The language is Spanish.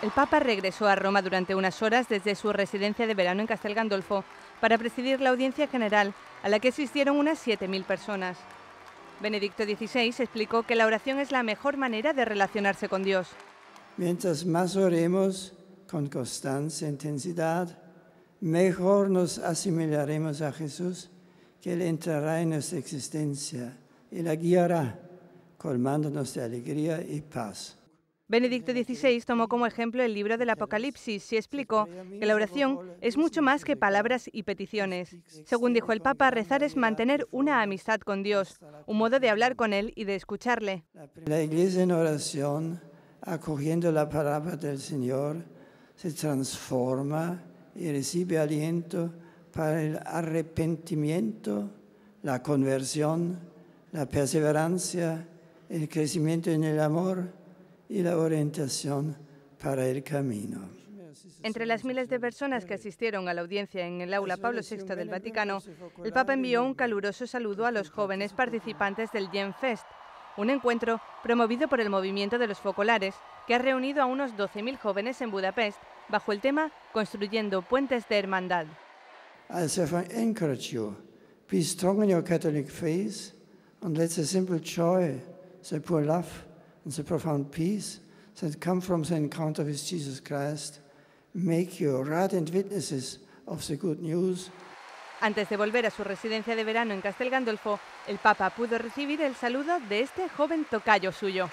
El Papa regresó a Roma durante unas horas desde su residencia de verano en Castel Gandolfo para presidir la audiencia general, a la que asistieron unas 7.000 personas. Benedicto XVI explicó que la oración es la mejor manera de relacionarse con Dios. Mientras más oremos con constancia e intensidad, mejor nos asimilaremos a Jesús, que Él entrará en nuestra existencia y la guiará, colmándonos de alegría y paz. Benedicto XVI tomó como ejemplo el libro del Apocalipsis y explicó que la oración es mucho más que palabras y peticiones. Según dijo el Papa, rezar es mantener una amistad con Dios, un modo de hablar con Él y de escucharle. La iglesia en oración, acogiendo la palabra del Señor, se transforma y recibe aliento para el arrepentimiento, la conversión, la perseverancia, el crecimiento en el amor y la orientación para el camino. Entre las miles de personas que asistieron a la audiencia en el aula Pablo VI del Vaticano, el Papa envió un caluroso saludo a los jóvenes participantes del Gen Fest, un encuentro promovido por el movimiento de los focolares, que ha reunido a unos 12.000 jóvenes en Budapest bajo el tema Construyendo puentes de hermandad and the profound peace that come from the encounter with Jesus Christ make you radiant witnesses of the good news. Antes de volver a su residencia de verano en Castel Gandolfo, el Papa pudo recibir el saludo de este joven tocayo suyo.